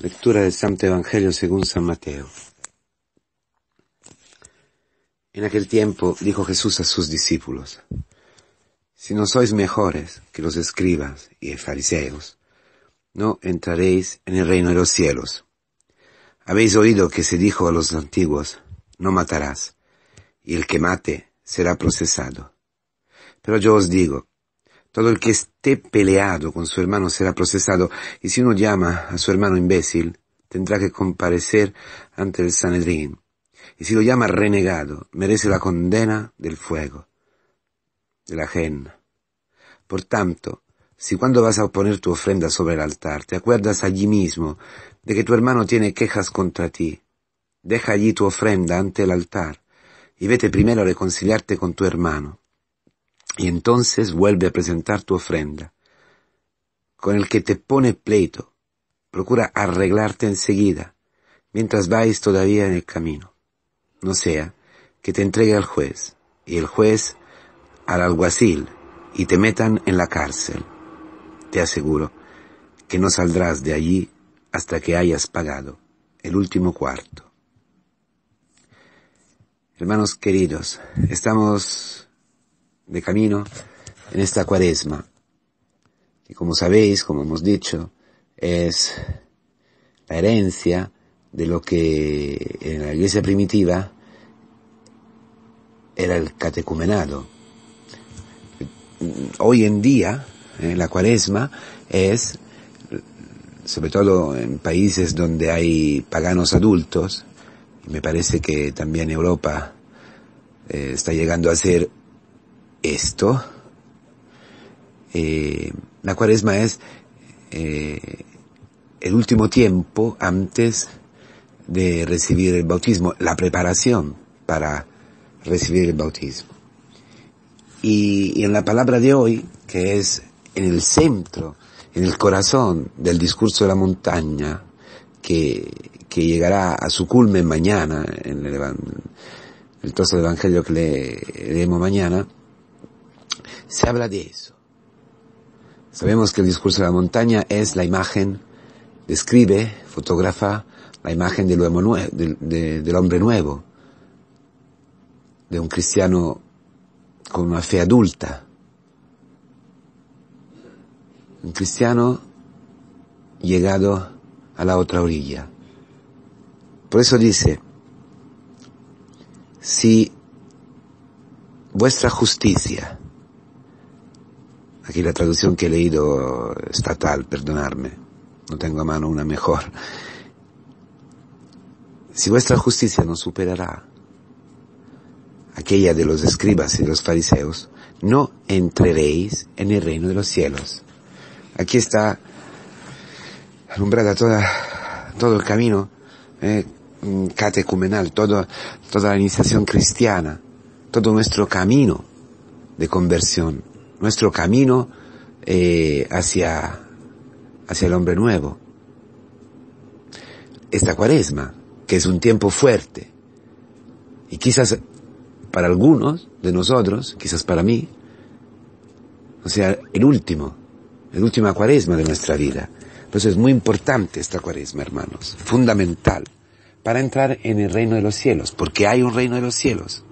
Lectura del Santo Evangelio según San Mateo. En aquel tiempo dijo Jesús a sus discípulos, Si no sois mejores que los escribas y fariseos, no entraréis en el reino de los cielos. Habéis oído que se dijo a los antiguos, No matarás, y el que mate será procesado. Pero yo os digo todo el que esté peleado con su hermano será procesado, y si uno llama a su hermano imbécil, tendrá que comparecer ante el Sanedrín. Y si lo llama renegado, merece la condena del fuego, de la gen. Por tanto, si cuando vas a poner tu ofrenda sobre el altar te acuerdas allí mismo de que tu hermano tiene quejas contra ti, deja allí tu ofrenda ante el altar y vete primero a reconciliarte con tu hermano. Y entonces vuelve a presentar tu ofrenda. Con el que te pone pleito, procura arreglarte enseguida, mientras vais todavía en el camino. No sea que te entregue al juez, y el juez al alguacil, y te metan en la cárcel. Te aseguro que no saldrás de allí hasta que hayas pagado el último cuarto. Hermanos queridos, estamos de camino en esta cuaresma, que como sabéis, como hemos dicho, es la herencia de lo que en la iglesia primitiva era el catecumenado. Hoy en día, eh, la cuaresma es, sobre todo en países donde hay paganos adultos, y me parece que también Europa eh, está llegando a ser esto. Eh, la cuaresma es eh, el último tiempo antes de recibir el bautismo, la preparación para recibir el bautismo. Y, en la palabra de hoy, que es en el centro, en el corazón del discurso de la montaña, que, llegará a su culmen mañana, en el, texto del Evangelio que le, leemos mañana, se habla de eso. Sabemos que el discurso de la montaña es la imagen, describe, fotografa la imagen del, del hombre nuevo, de un cristiano con una fe adulta. Un cristiano llegado a la otra orilla. Por eso dice, si vuestra justicia Aquí la traducción que he leído estatal, perdonarme. No tengo a mano una mejor. Si vuestra justicia no superará aquella de los escribas y de los fariseos, no entraréis en el reino de los cielos. Aquí está alumbrada toda, todo el camino eh, catecumenal, toda toda la iniciación cristiana, todo nuestro camino de conversión nuestro camino eh, hacia, hacia el hombre nuevo. Esta cuaresma, que es un tiempo fuerte, y quizás para algunos de nosotros, quizás para mí, o sea, el último, el última cuaresma de nuestra vida. entonces es muy importante esta cuaresma, hermanos, fundamental, para entrar en el reino de los cielos, porque hay un reino de los cielos.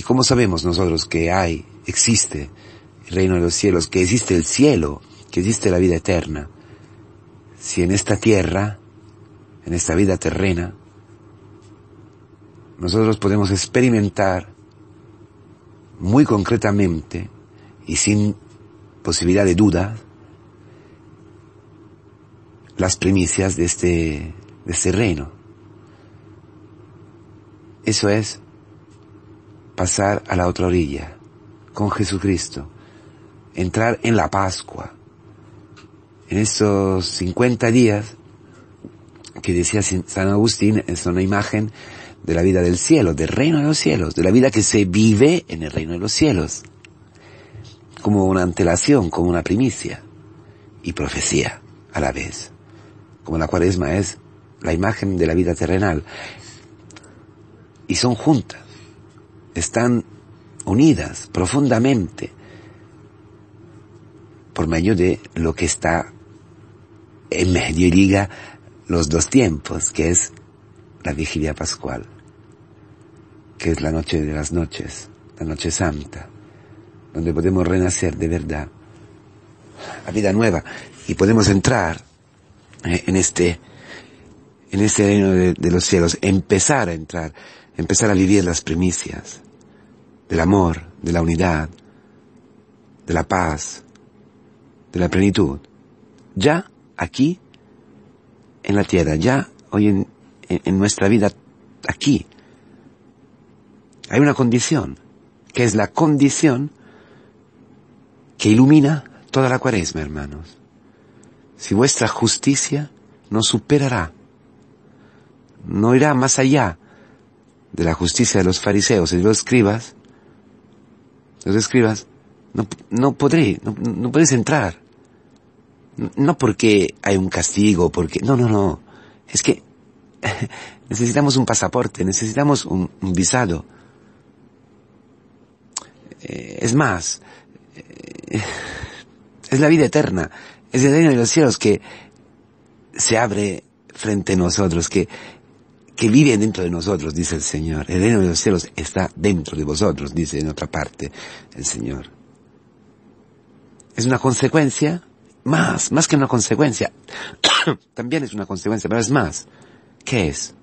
¿Y cómo sabemos nosotros que hay, existe el reino de los cielos, que existe el cielo, que existe la vida eterna? Si en esta tierra, en esta vida terrena, nosotros podemos experimentar muy concretamente y sin posibilidad de duda las primicias de este, de este reino. Eso es pasar a la otra orilla con Jesucristo, entrar en la Pascua. En esos 50 días que decía San Agustín, es una imagen de la vida del cielo, del reino de los cielos, de la vida que se vive en el reino de los cielos, como una antelación, como una primicia y profecía a la vez, como la cuaresma es la imagen de la vida terrenal, y son juntas están unidas profundamente por medio de lo que está en medio y liga los dos tiempos, que es la vigilia pascual, que es la noche de las noches, la noche santa, donde podemos renacer de verdad a vida nueva y podemos entrar eh, en este, en este reino de, de los cielos, empezar a entrar empezar a vivir las primicias del amor, de la unidad, de la paz, de la plenitud. Ya aquí, en la tierra, ya hoy en, nuestra vida, aquí, hay una condición, que es la condición que ilumina toda la cuaresma, hermanos. Si vuestra justicia no superará, no irá más allá de la justicia de los fariseos y de los escribas, los escribas, no, no podré, no, puedes entrar. No porque hay un castigo, porque, no, no, no. Es que necesitamos un pasaporte, necesitamos un, visado. Eh, es más, eh, es la vida eterna, es el reino de los cielos que se abre frente a nosotros, que que vive dentro de nosotros, dice el Señor. El reino de los cielos está dentro de vosotros, dice en otra parte el Señor. Es una consecuencia, más, más que una consecuencia. También es una consecuencia, pero es más. ¿Qué es?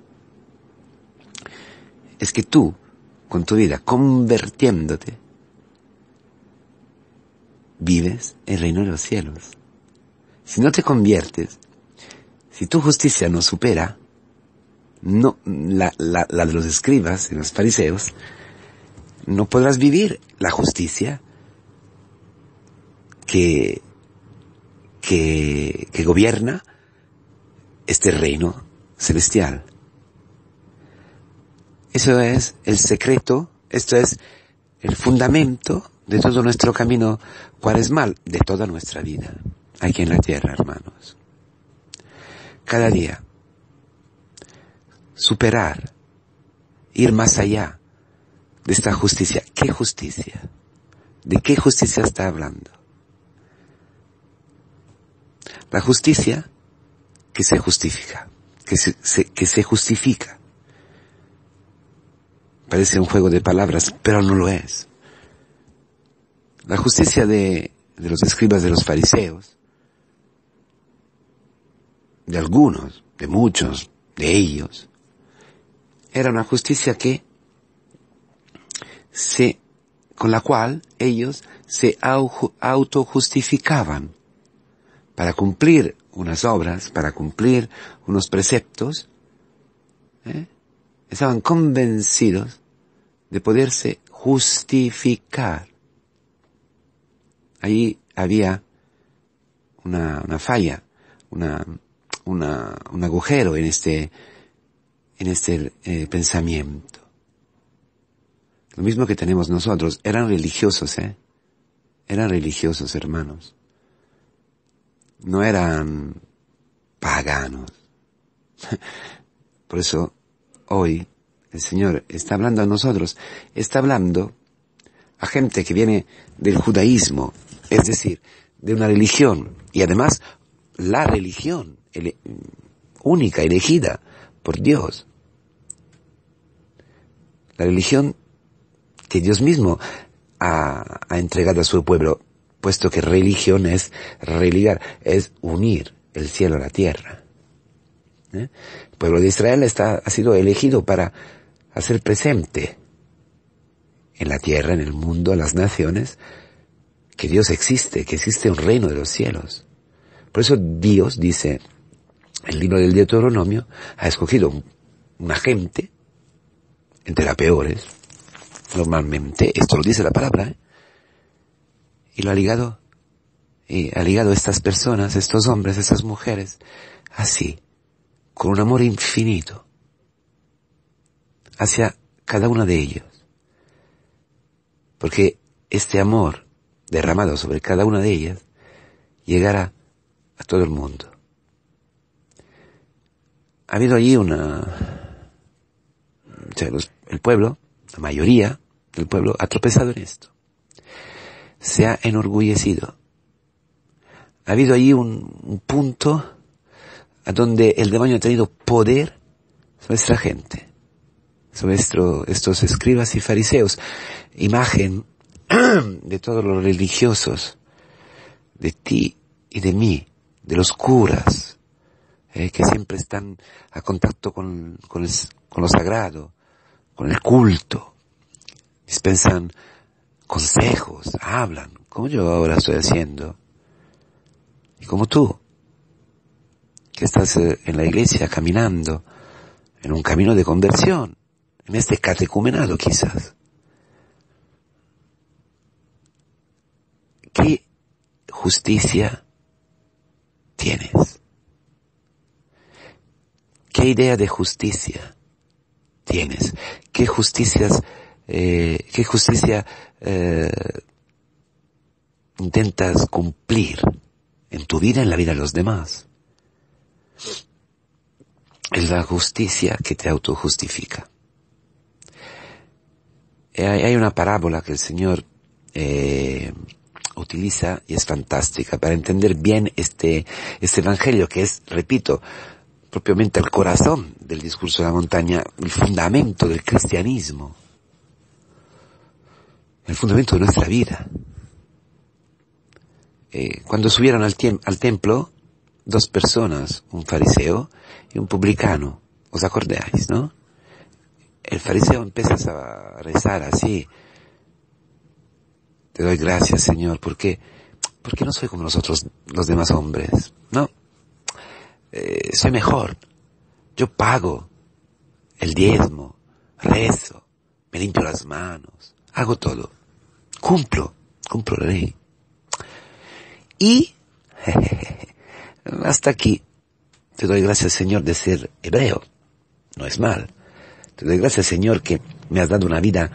Es que tú, con tu vida, convirtiéndote, vives el reino de los cielos. Si no te conviertes, si tu justicia no supera no, la, la, la de los escribas y los fariseos, no podrás vivir la justicia que, que, que gobierna este reino celestial. Eso es el secreto, esto es el fundamento de todo nuestro camino ¿Cuál es mal? de toda nuestra vida, aquí en la tierra, hermanos. Cada día superar, ir más allá de esta justicia. ¿Qué justicia? ¿De qué justicia está hablando? La justicia que se justifica, que se, justifica. Parece un juego de palabras, pero no lo es. La justicia de los escribas de los fariseos, de algunos, de muchos, de ellos, era una justicia que se, con la cual ellos se auto-justificaban para cumplir unas obras, para cumplir unos preceptos, ¿eh? estaban convencidos de poderse justificar. Ahí había una, falla, una, un agujero en este en este eh, pensamiento. Lo mismo que tenemos nosotros, eran religiosos, ¿eh? Eran religiosos, hermanos. No eran paganos. Por eso, hoy, el Señor está hablando a nosotros, está hablando a gente que viene del judaísmo, es decir, de una religión, y además la religión única, elegida por Dios, la religión que Dios mismo ha, entregado a su pueblo, puesto que religión es religar, es unir el cielo a la tierra. ¿Eh? El pueblo de Israel está, ha sido elegido para hacer presente en la tierra, en el mundo, en las naciones, que Dios existe, que existe un reino de los cielos. Por eso Dios dice, el libro del Deuteronomio ha escogido una gente ...entre las peores, ¿eh? normalmente, esto lo dice la palabra, ¿eh? y lo ha ligado, y ha ligado estas personas, estos hombres, estas mujeres, así, con un amor infinito, hacia cada una de ellos. Porque este amor derramado sobre cada una de ellas llegará a todo el mundo. Ha habido allí una, el pueblo, la mayoría del pueblo, ha tropezado en esto. Se ha enorgullecido. Ha habido allí un, punto a donde el demonio ha tenido poder sobre nuestra gente, sobre estos escribas y fariseos, imagen de todos los religiosos, de ti y de mí, de los curas, eh, que siempre están a contacto con, con lo sagrado, con el culto, dispensan consejos, hablan, como yo ahora estoy haciendo, y como tú, que estás eh, en la iglesia caminando en un camino de conversión, en este catecumenado quizás. ¿Qué justicia tienes? ¿Qué idea de justicia? tienes? ¿Qué justicias, eh, qué justicia eh, intentas cumplir en tu vida, en la vida de los demás? Es la justicia que te autojustifica. Hay una parábola que el Señor eh, utiliza y es fantástica para entender bien este, este evangelio que es, repito, propiamente al corazón del discurso de la montaña, el fundamento del cristianismo, el fundamento de nuestra vida. Eh, cuando subieron al, al templo, dos personas, un fariseo y un publicano, ¿os acordáis, no? El fariseo empieza a rezar así, te doy gracias Señor, porque, porque no soy como los los demás hombres, ¿no? Eh, soy mejor. Yo pago el diezmo, rezo, me limpio las manos, hago todo. Cumplo, cumplo la ley. Y hasta aquí te doy gracias Señor de ser hebreo. No es mal. Te doy gracias Señor que me has dado una vida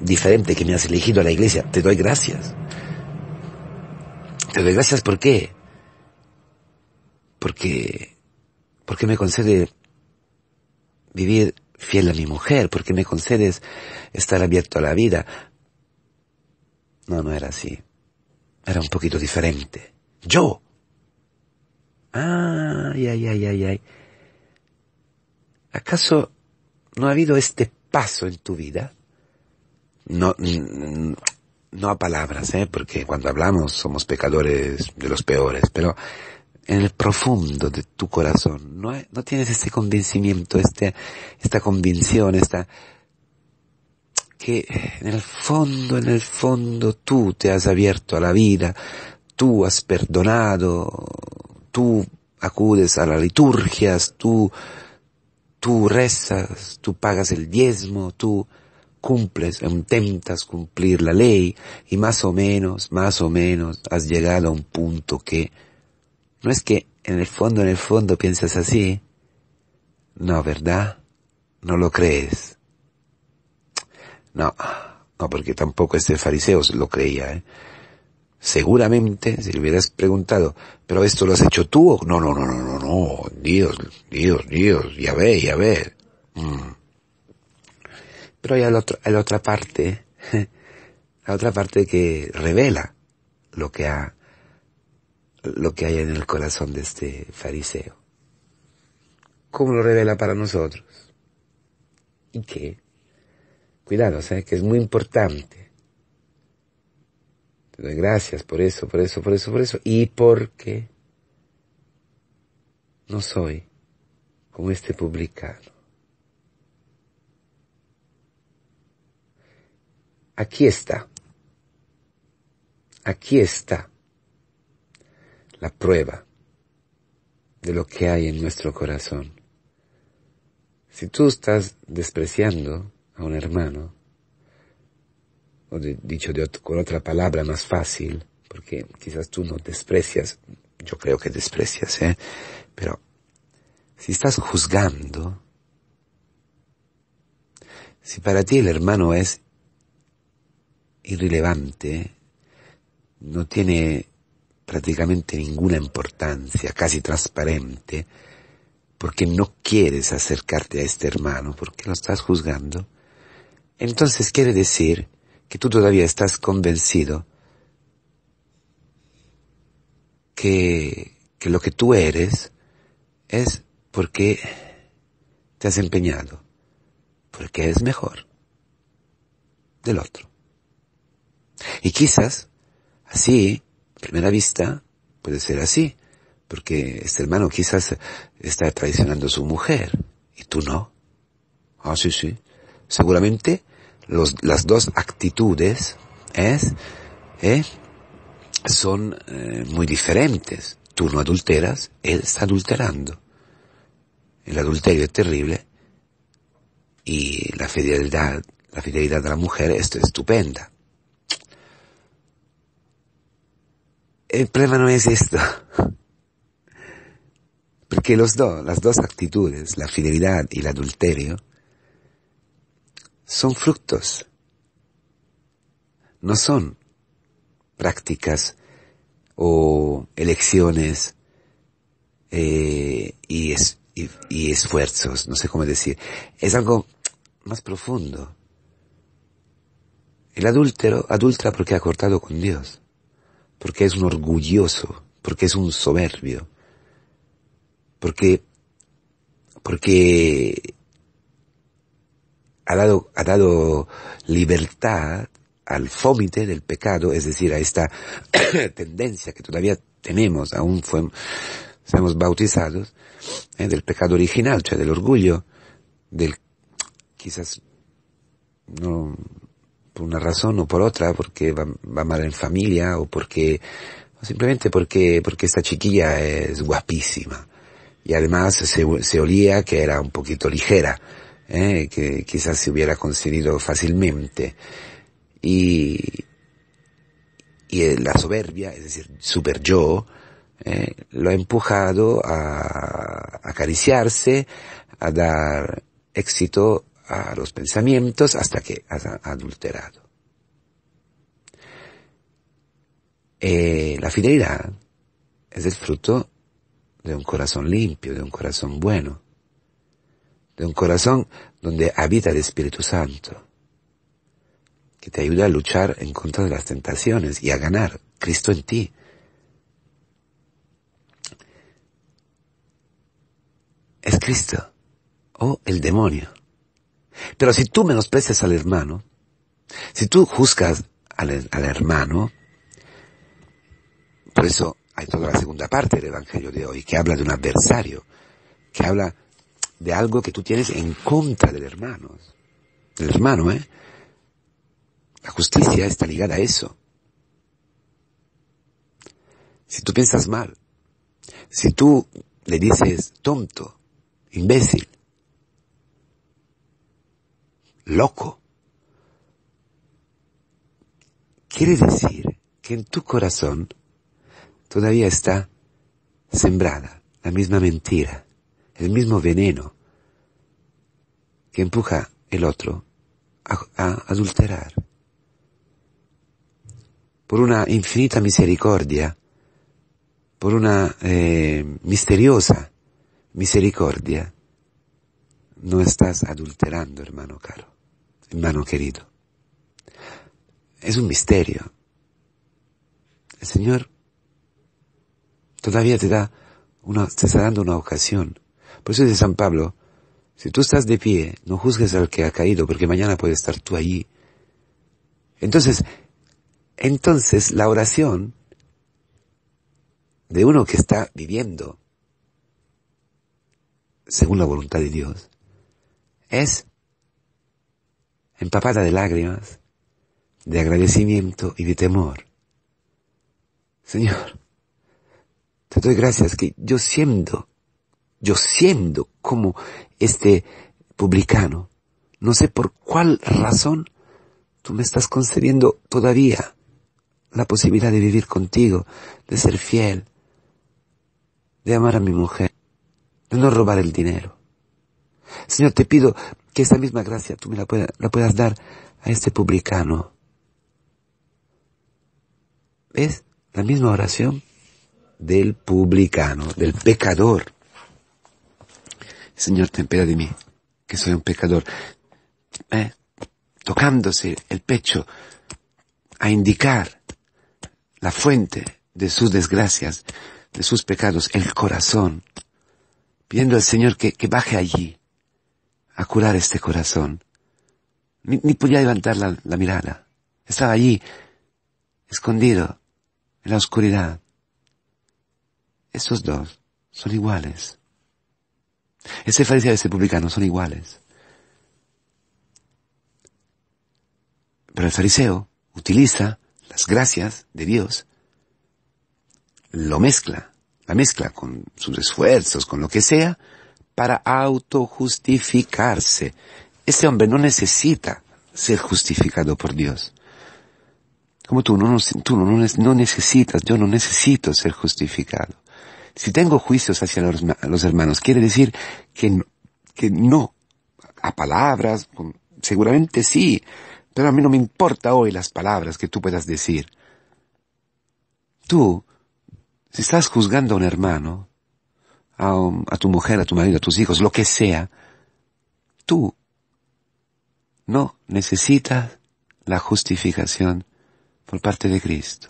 diferente, que me has elegido a la iglesia. Te doy gracias. Te doy gracias porque porque, porque me concede vivir fiel a mi mujer, porque me concedes estar abierto a la vida. No, no era así. Era un poquito diferente. Yo. Ay, ay, ay, ay, ay. ¿Acaso no ha habido este paso en tu vida? No, no a palabras, ¿eh? porque cuando hablamos somos pecadores de los peores, pero en el profundo de tu corazón. No, no tienes este convencimiento, este, esta convicción, esta, que en el fondo, en el fondo tú te has abierto a la vida, tú has perdonado, tú acudes a las liturgias, tú, tú rezas, tú pagas el diezmo, tú cumples, intentas cumplir la ley y más o menos, más o menos has llegado a un punto que no es que en el fondo, en el fondo piensas así. No, ¿verdad? No lo crees. No, no, porque tampoco este fariseo lo creía. ¿eh? Seguramente, si le hubieras preguntado, pero esto lo has hecho tú, o? no, no, no, no, no, no, Dios, Dios, Dios, ya ve, ya ve. Mm. Pero hay la, la otra parte, la otra parte que revela lo que ha lo que hay en el corazón de este fariseo. ¿Cómo lo revela para nosotros? ¿Y qué? Cuidado, ¿sabes? Que es muy importante. Te doy gracias por eso, por eso, por eso, por eso. Y porque no soy como este publicano. Aquí está. Aquí está la prueba de lo que hay en nuestro corazón. Si tú estás despreciando a un hermano, o dicho de con otra palabra más fácil, porque quizás tú no desprecias, yo creo que desprecias, ¿eh? pero si estás juzgando, si para ti el hermano es irrelevante, no tiene prácticamente ninguna importancia, casi transparente, porque no quieres acercarte a este hermano, porque lo estás juzgando, entonces quiere decir que tú todavía estás convencido que, que lo que tú eres es porque te has empeñado, porque es mejor del otro. Y quizás así primera vista puede ser así, porque este hermano quizás está traicionando a su mujer y tú no. Ah, sí, sí. Seguramente las dos actitudes es, eh, son eh, muy diferentes. Tú no adulteras, él está adulterando. El adulterio es terrible y la fidelidad, la fidelidad de la mujer es estupenda. el problema no es esto. Porque los dos, las dos actitudes, la fidelidad y el adulterio, son frutos. No son prácticas o elecciones eh, y, y, esfuerzos, no sé cómo decir. Es algo más profundo. El adúltero adulta porque ha cortado con Dios porque es un orgulloso, porque es un soberbio, porque, porque ha dado, ha dado libertad al fómite del pecado, es decir, a esta tendencia que todavía tenemos, aún fuimos, bautizados, eh, del pecado original, o sea, del orgullo, del quizás no una razón o por otra, porque va, mal en familia o porque, simplemente porque, porque esta chiquilla es guapísima. Y además se, olía que era un poquito ligera, ¿eh? que quizás se hubiera conseguido fácilmente. Y, y la soberbia, es decir, super yo, ¿eh? lo ha empujado a acariciarse, a dar éxito a los pensamientos hasta que has adulterado. Eh, la fidelidad es el fruto de un corazón limpio, de un corazón bueno, de un corazón donde habita el Espíritu Santo, que te ayuda a luchar en contra de las tentaciones y a ganar Cristo en ti. Es Cristo o el demonio pero si tú menosprecias al hermano, si tú juzgas al, hermano, por eso hay toda la segunda parte del Evangelio de hoy, que habla de un adversario, que habla de algo que tú tienes en contra del hermano. El hermano, ¿eh? La justicia está ligada a eso. Si tú piensas mal, si tú le dices tonto, imbécil, loco. Quiere decir que en tu corazón todavía está sembrada la misma mentira, el mismo veneno que empuja el otro a, adulterar. Por una infinita misericordia, por una eh, misteriosa misericordia, no estás adulterando, hermano caro hermano querido. Es un misterio. El Señor todavía te da una, te está dando una ocasión. Por eso dice San Pablo, si tú estás de pie, no juzgues al que ha caído, porque mañana puedes estar tú allí. Entonces, entonces la oración de uno que está viviendo según la voluntad de Dios es empapada de lágrimas, de agradecimiento y de temor. Señor, te doy gracias que yo siendo, yo siendo como este publicano, no sé por cuál razón tú me estás concediendo todavía la posibilidad de vivir contigo, de ser fiel, de amar a mi mujer, de no robar el dinero. Señor, te pido que esa misma gracia tú me la, puedas, dar a este publicano. ¿Ves? La misma oración del publicano, del pecador. Señor, ten de mí, que soy un pecador. Eh, tocándose el pecho a indicar la fuente de sus desgracias, de sus pecados, el corazón, pidiendo al Señor que baje allí, a curar este corazón. Ni, podía levantar la, mirada. Estaba allí, escondido, en la oscuridad. Estos dos son iguales. Ese fariseo y ese publicano son iguales. Pero el fariseo utiliza las gracias de Dios, lo mezcla, la mezcla con sus esfuerzos, con lo que sea, para autojustificarse. Ese hombre no necesita ser justificado por Dios. Como tú, no, tú no, necesitas, yo no necesito ser justificado. Si tengo juicios hacia los, hermanos, quiere decir que, que no, a palabras, seguramente sí, pero a mí no me importa hoy las palabras que tú puedas decir. Tú, si estás juzgando a un hermano, a, tu mujer, a tu marido, a tus hijos, lo que sea, tú no necesitas la justificación por parte de Cristo.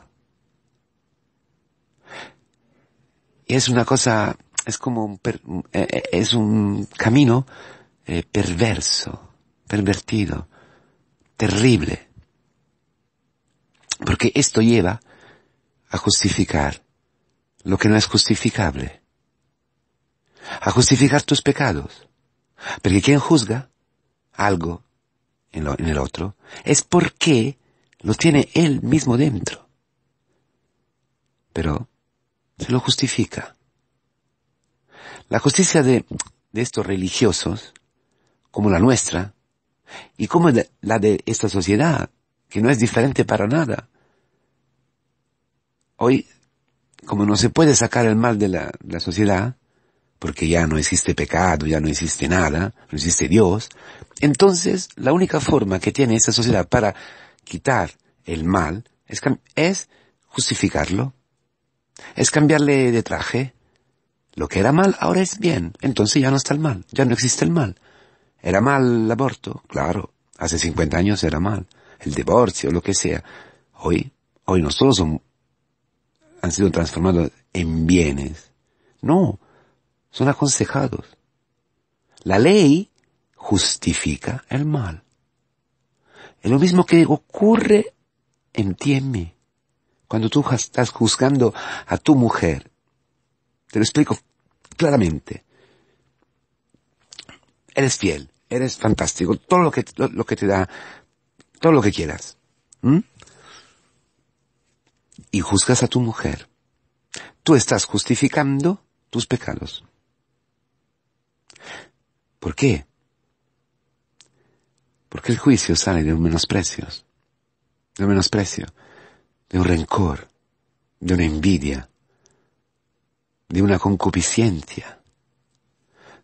Y es una cosa, es como un, eh, eh, es un camino eh, perverso, pervertido, terrible. Porque esto lleva a justificar lo que no es justificable a justificar tus pecados. Porque quien juzga algo en, el otro es porque lo tiene él mismo dentro. Pero se lo justifica. La justicia de, estos religiosos, como la nuestra, y como la de esta sociedad, que no es diferente para nada. Hoy, como no se puede sacar el mal de la sociedad, porque ya no existe pecado, ya no existe nada, no existe Dios, entonces la única forma que tiene esta sociedad para quitar el mal es, es justificarlo, es cambiarle de traje. Lo que era mal ahora es bien, entonces ya no está el mal, ya no existe el mal. Era mal el aborto, claro, hace 50 años era mal, el divorcio, lo que sea. Hoy, hoy nosotros han sido transformados en bienes, no, son aconsejados. La ley justifica el mal. Es lo mismo que ocurre en ti, en mí. Cuando tú estás juzgando a tu mujer, te lo explico claramente. Eres fiel, eres fantástico, todo lo que, lo, que te da, todo lo que quieras. Y juzgas a tu mujer. Tú estás justificando tus pecados. ¿Por qué? Porque el juicio sale de un menosprecio, de un menosprecio, de un rencor, de una envidia, de una concupiscencia,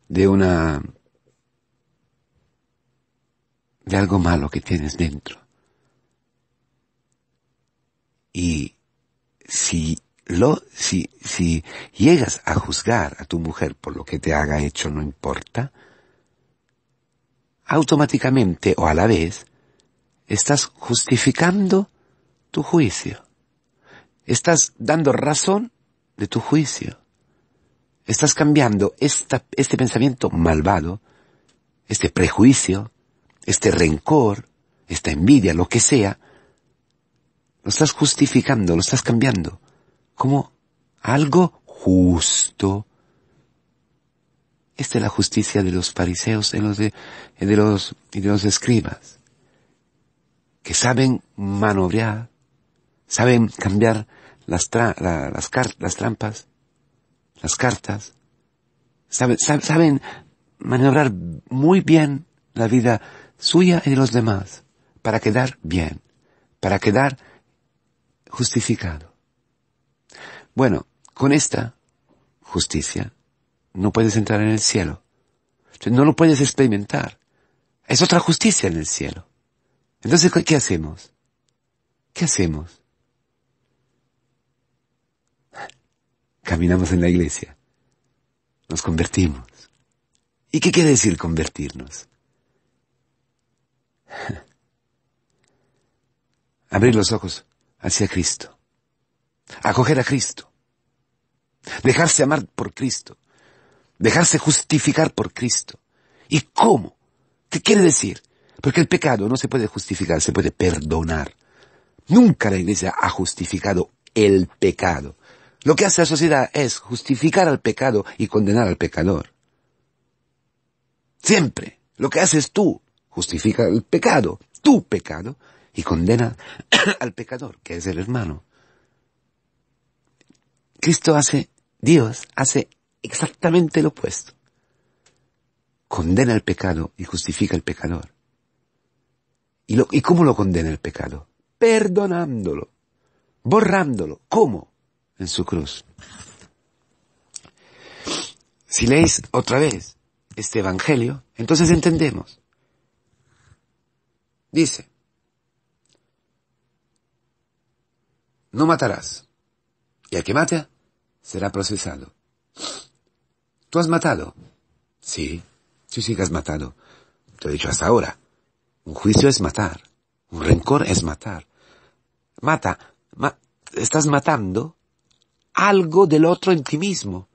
de una... de algo malo que tienes dentro. Y si lo, si, si llegas a juzgar a tu mujer por lo que te haga hecho, no importa, automáticamente o a la vez, estás justificando tu juicio. Estás dando razón de tu juicio. Estás cambiando este pensamiento malvado, este prejuicio, este rencor, esta envidia, lo que sea. Lo estás justificando, lo estás cambiando como algo justo, esta es la justicia de los fariseos y de, los, los escribas, que saben manobrear, saben cambiar las, trampas, las cartas, saben, saben maniobrar muy bien la vida suya y de los demás, para quedar bien, para quedar justificado. Bueno, con esta justicia no puedes entrar en el cielo. no lo puedes experimentar. Es otra justicia en el cielo. Entonces, ¿qué hacemos? ¿Qué hacemos? Caminamos en la iglesia. Nos convertimos. ¿Y qué quiere decir convertirnos? Abrir los ojos hacia Cristo. Acoger a Cristo. Dejarse amar por Cristo. Dejarse justificar por Cristo. ¿Y cómo? ¿Qué quiere decir? Porque el pecado no se puede justificar, se puede perdonar. Nunca la Iglesia ha justificado el pecado. Lo que hace la sociedad es justificar al pecado y condenar al pecador. Siempre lo que haces tú justifica el pecado, tu pecado, y condena al pecador, que es el hermano. Cristo hace, Dios hace exactamente lo opuesto. Condena el pecado y justifica el pecador. ¿Y, cómo lo condena el pecado? Perdonándolo, borrándolo. ¿Cómo? En su cruz. Si leéis otra vez este Evangelio, entonces entendemos. Dice, no matarás, y al que mata será procesado. ¿Tú has matado? Sí, sí, sí que has matado. Te he dicho hasta ahora. Un juicio es matar. Un rencor es matar. Mata. Ma estás matando algo del otro en ti mismo.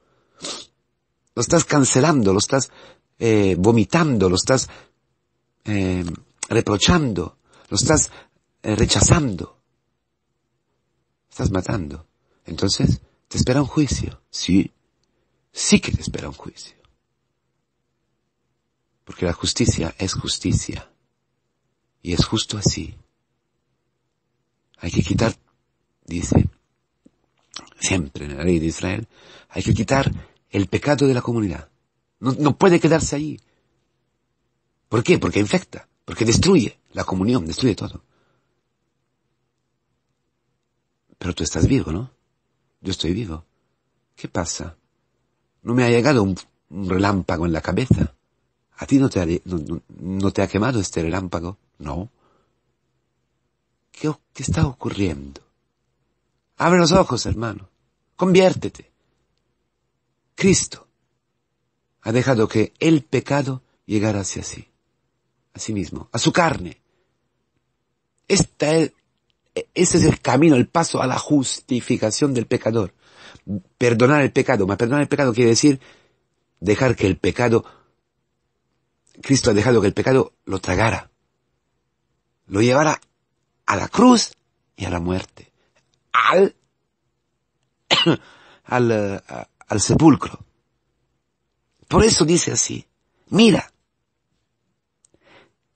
Lo estás cancelando, lo estás eh, vomitando, lo estás eh, reprochando, lo estás eh, rechazando. Estás matando. Entonces, te espera un juicio. Sí, sí que te espera un juicio. Porque la justicia es justicia. Y es justo así. Hay que quitar, dice, siempre en la ley de Israel, hay que quitar el pecado de la comunidad. No, no puede quedarse allí. ¿Por qué? Porque infecta, porque destruye la comunión, destruye todo. Pero tú estás vivo, ¿no? Yo estoy vivo. ¿Qué pasa? No me ha llegado un, relámpago en la cabeza. ¿A ti no te, ha, no, te ha quemado este relámpago? No. ¿Qué, está ocurriendo? Abre los ojos, hermano. Conviértete. Cristo ha dejado que el pecado llegara hacia sí, a sí mismo, a su carne. Este ese es el camino, el paso a la justificación del pecador perdonar el pecado. más perdonar el pecado quiere decir dejar que el pecado, Cristo ha dejado que el pecado lo tragara, lo llevara a la cruz y a la muerte, al, al, eh, al sepulcro. Por eso dice así, mira,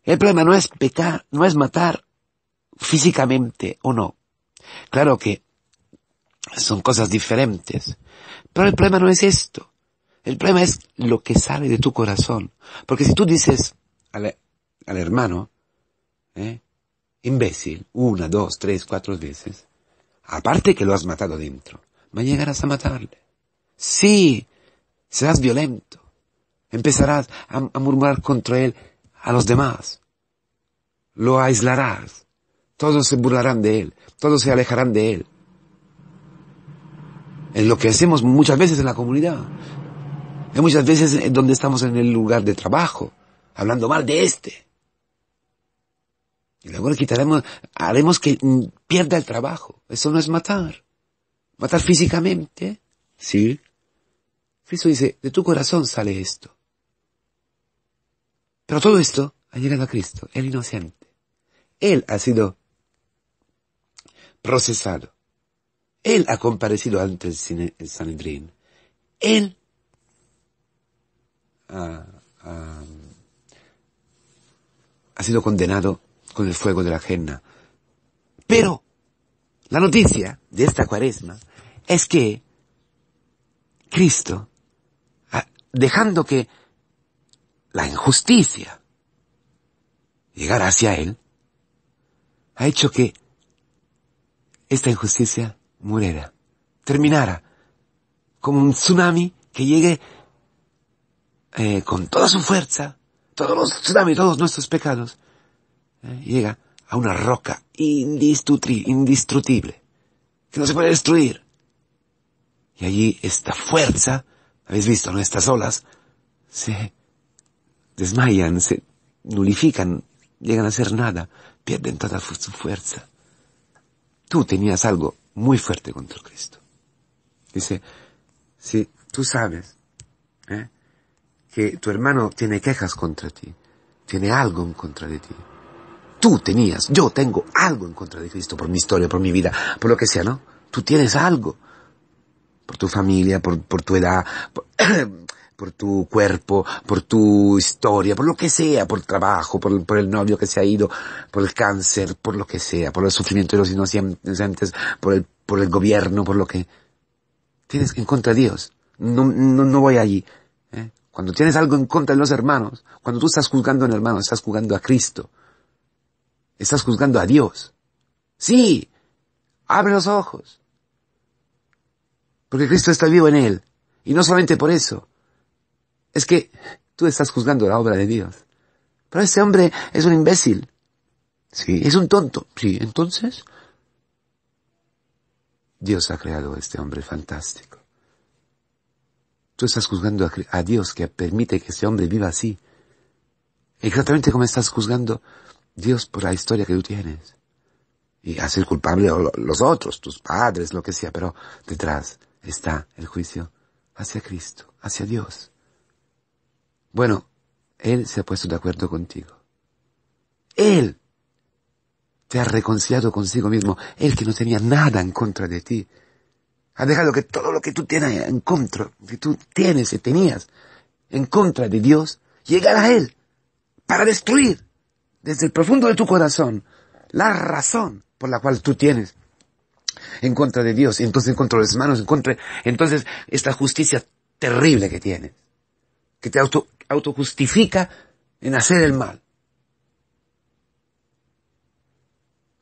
el problema no es pecar, no es matar físicamente o no. Claro que son cosas diferentes. Pero el problema no es esto. El problema es lo que sale de tu corazón. Porque si tú dices al, hermano, ¿eh? imbécil, una, dos, tres, cuatro veces, aparte que lo has matado dentro, Me llegarás a matarle. Sí, serás violento. Empezarás a murmurar contra él a los demás. Lo aislarás. Todos se burlarán de él. Todos se alejarán de él. Es lo que hacemos muchas veces en la comunidad. En muchas veces donde estamos en el lugar de trabajo, hablando mal de este. Y luego le quitaremos, haremos que mm, pierda el trabajo. Eso no es matar. Matar físicamente, ¿sí? Cristo dice, de tu corazón sale esto. Pero todo esto ha llegado a Cristo, el inocente. Él ha sido procesado él ha comparecido ante el Sanedrín. Él ha, sido condenado con el fuego de la ajena. Pero la noticia de esta cuaresma es que Cristo, ah, dejando que la injusticia llegara hacia Él, ha hecho que esta injusticia muriera, terminara, como un tsunami que llegue eh, con toda su fuerza, todos los tsunamis, todos nuestros pecados, eh, llega a una roca indistrutible que no se puede destruir. Y allí esta fuerza, habéis visto, nuestras olas, se desmayan, se nulifican, llegan a ser nada, pierden toda su fuerza. Tú tenías algo muy fuerte contra Cristo. Dice, si tú sabes ¿eh? que tu hermano tiene quejas contra ti, tiene algo en contra de ti, tú tenías, yo tengo algo en contra de Cristo por mi historia, por mi vida, por lo que sea, ¿no? Tú tienes algo. Por tu familia, por, por tu edad, por, por tu cuerpo, por tu historia, por lo que sea, por el trabajo, por el, novio que se ha ido, por el cáncer, por lo que sea, por el sufrimiento de los inocentes, por el, por el gobierno, por lo que... Tienes en contra de Dios. No, no, voy allí. ¿eh? Cuando tienes algo en contra de los hermanos, cuando tú estás juzgando a un hermano, estás juzgando a Cristo. Estás juzgando a Dios. Sí, abre los ojos. Porque Cristo está vivo en él. Y no solamente por eso, es que tú estás juzgando la obra de Dios. Pero ese hombre es un imbécil. Sí, es un tonto. Sí, entonces, Dios ha creado a este hombre fantástico. Tú estás juzgando a, Dios que permite que este hombre viva así. Exactamente como estás juzgando Dios por la historia que tú tienes. Y hacer culpable a los otros, tus padres, lo que sea, pero detrás está el juicio hacia Cristo, hacia Dios. Bueno, Él se ha puesto de acuerdo contigo. Él te ha reconciliado consigo mismo, Él que no tenía nada en contra de ti. Ha dejado que todo lo que tú tienes en contra, que tú tienes y tenías en contra de Dios, llegara a Él para destruir desde el profundo de tu corazón la razón por la cual tú tienes en contra de Dios, y entonces en contra de los hermanos, en contra, entonces esta justicia terrible que tienes, que te auto autojustifica en hacer el mal.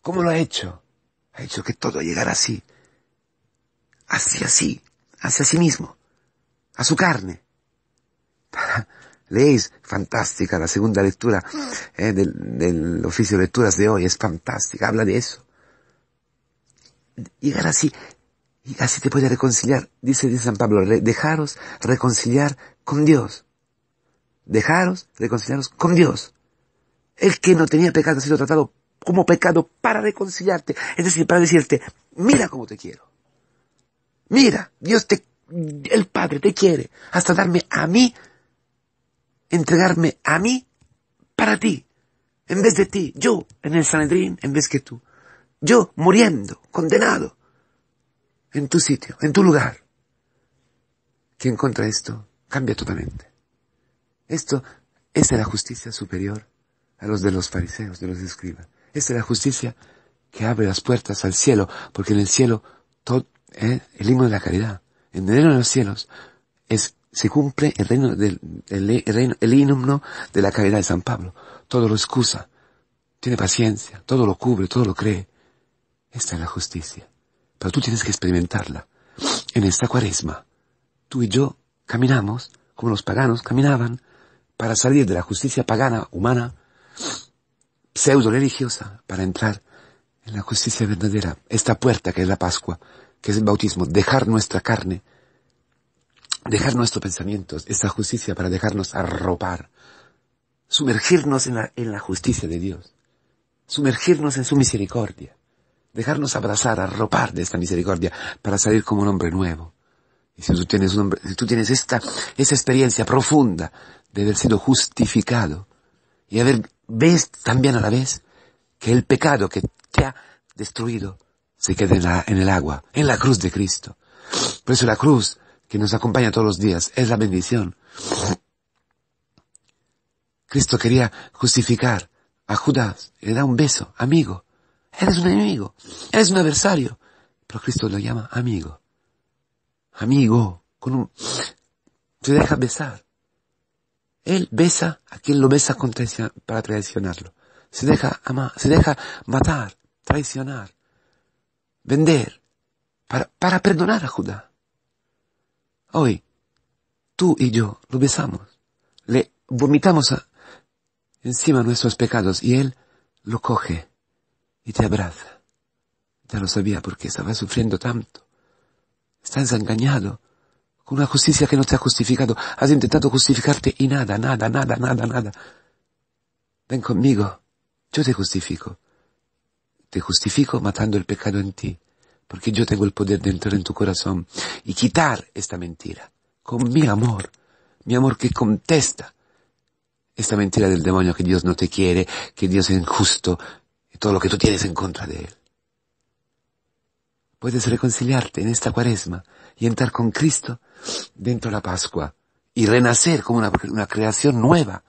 ¿Cómo lo ha hecho? Ha hecho que todo llegara así, hacia así hacia sí mismo, a su carne. Leéis, fantástica, la segunda lectura eh, del, oficio de lecturas de hoy es fantástica, habla de eso. Llegar así, y así te puede reconciliar, dice San Pablo, dejaros reconciliar con Dios. Dejaros, reconciliaros con Dios. El que no tenía pecado ha sido tratado como pecado para reconciliarte. Es decir, para decirte, mira cómo te quiero. Mira, Dios te, el Padre te quiere. Hasta darme a mí, entregarme a mí para ti. En vez de ti, yo en el Sanedrín, en vez que tú. Yo muriendo, condenado. En tu sitio, en tu lugar. Quien contra esto cambia totalmente. Esto, es la justicia superior a los de los fariseos, de los escribas. Esta es la justicia que abre las puertas al cielo, porque en el cielo todo, eh, el himno de la caridad, en el reino de los cielos, se cumple el reino del, el, el himno de la caridad de San Pablo. Todo lo excusa, tiene paciencia, todo lo cubre, todo lo cree. Esta es la justicia. Pero tú tienes que experimentarla. En esta cuaresma, tú y yo caminamos como los paganos caminaban para salir de la justicia pagana, humana, pseudo-religiosa, para entrar en la justicia verdadera, esta puerta que es la Pascua, que es el bautismo, dejar nuestra carne, dejar nuestros pensamientos, esta justicia para dejarnos arropar, sumergirnos en la, justicia de Dios, sumergirnos en su misericordia, dejarnos abrazar, arropar de esta misericordia para salir como un hombre nuevo. Y si tú tienes, tú tienes esta, esa experiencia profunda de haber sido justificado y haber, ves también a la vez que el pecado que te ha destruido se queda en, el agua, en la cruz de Cristo. Por eso la cruz que nos acompaña todos los días es la bendición. Cristo quería justificar a Judas le da un beso, amigo. Eres un enemigo, eres un adversario. Pero Cristo lo llama amigo. Amigo, con un... te deja besar. Él besa a quien lo besa para traicionarlo. Se deja se deja matar, traicionar, vender, para, perdonar a Judá. Hoy, tú y yo lo besamos, le vomitamos encima nuestros pecados y Él lo coge y te abraza. Ya lo sabía porque estaba sufriendo tanto. Estás engañado con una justicia que no te ha justificado. Has intentado justificarte y nada, nada, nada, nada, nada. Ven conmigo, yo te justifico. Te justifico matando el pecado en ti, porque yo tengo el poder de entrar en tu corazón y quitar esta mentira, con mi amor, mi amor que contesta esta mentira del demonio que Dios no te quiere, que Dios es injusto y todo lo que tú tienes en contra de Él. Puedes reconciliarte en esta cuaresma y entrar con Cristo dentro de la Pascua y renacer como una, creación nueva,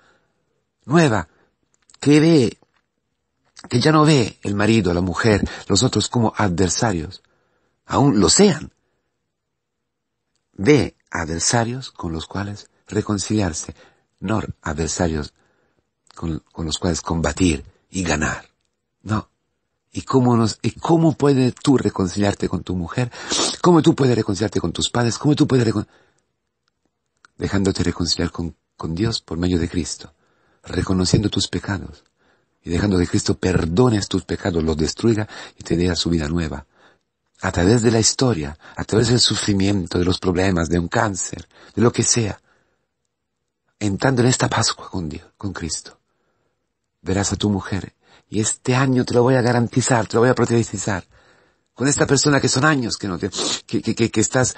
nueva, que ve, que ya no ve el marido, la mujer, los otros como adversarios, aún lo sean, ve adversarios con los cuales reconciliarse, no adversarios con, con los cuales combatir y ganar. No, ¿Y cómo, nos, ¿Y cómo puedes tú reconciliarte con tu mujer? ¿Cómo tú puedes reconciliarte con tus padres? ¿Cómo tú puedes Dejándote reconciliar con, Dios por medio de Cristo, reconociendo tus pecados y dejando que Cristo perdones tus pecados, los destruya y te dé su vida nueva. A través de la historia, a través del sufrimiento, de los problemas, de un cáncer, de lo que sea. Entrando en esta Pascua con Dios, con Cristo, verás a tu mujer y este año te lo voy a garantizar, te lo voy a protegizar Con esta persona que son años que no te, que, que, que, estás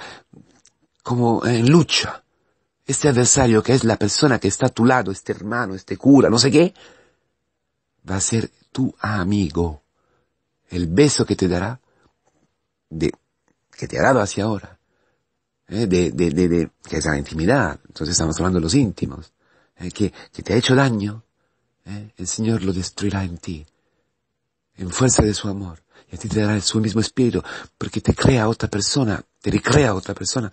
como en lucha. Este adversario que es la persona que está a tu lado, este hermano, este cura, no sé qué, va a ser tu amigo. El beso que te dará, de, que te ha dado hacia ahora, eh, de, de, de, que es la intimidad, entonces estamos hablando de los íntimos, eh, que, que te ha hecho daño, ¿eh? el Señor lo destruirá en ti, en fuerza de su amor, y a ti te dará su mismo espíritu, porque te crea otra persona, te recrea otra persona,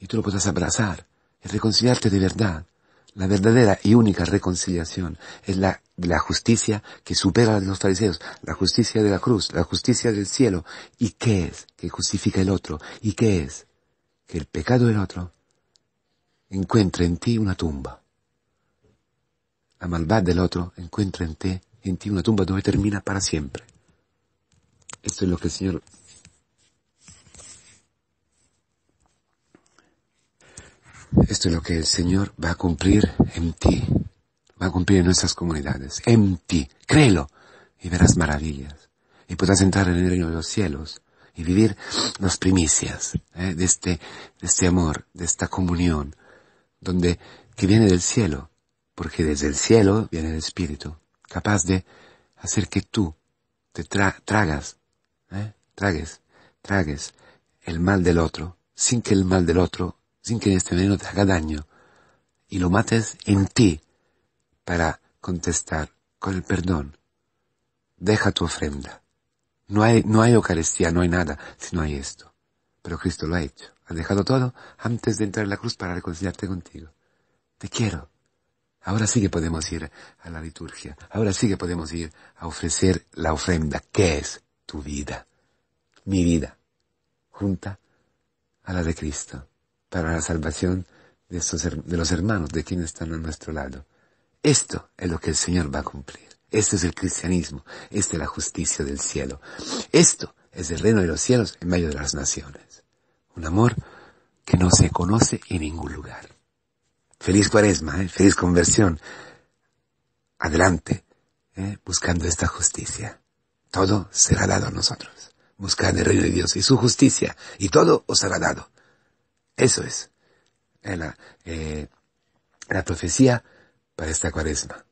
y tú lo podrás abrazar y reconciliarte de verdad. La verdadera y única reconciliación es la la justicia que supera a los fariseos, la justicia de la cruz, la justicia del cielo. ¿Y qué es que justifica el otro? ¿Y qué es que el pecado del otro encuentre en ti una tumba? La maldad del otro encuentra en ti, en ti una tumba donde termina para siempre. Esto es lo que el Señor Esto es lo que el Señor va a cumplir en ti, va a cumplir en nuestras comunidades, en ti, créelo, y verás maravillas, y podrás entrar en el reino de los cielos, y vivir las primicias eh, de, este, de este amor, de esta comunión, donde, que viene del cielo, porque desde el cielo viene el Espíritu, capaz de hacer que tú te tragas, ¿eh? tragues, tragues el mal del otro, sin que el mal del otro, sin que este veneno te haga daño, y lo mates en ti para contestar con el perdón. Deja tu ofrenda. No hay, no hay Eucaristía, no hay nada si no hay esto. Pero Cristo lo ha hecho. Ha dejado todo antes de entrar en la cruz para reconciliarte contigo. Te quiero. Ahora sí que podemos ir a la liturgia. Ahora sí que podemos ir a ofrecer la ofrenda, que es tu vida, mi vida, junta a la de Cristo, para la salvación de, los hermanos, de quienes están a nuestro lado. Esto es lo que el Señor va a cumplir. esto es el cristianismo, esta es la justicia del cielo. Esto es el reino de los cielos en medio de las naciones. Un amor que no se conoce en ningún lugar. Feliz cuaresma, eh, feliz conversión. Adelante, eh, buscando esta justicia. Todo será dado a nosotros. Buscad el reino de Dios y su justicia, y todo os será dado. Eso es eh, la, la profecía para esta cuaresma.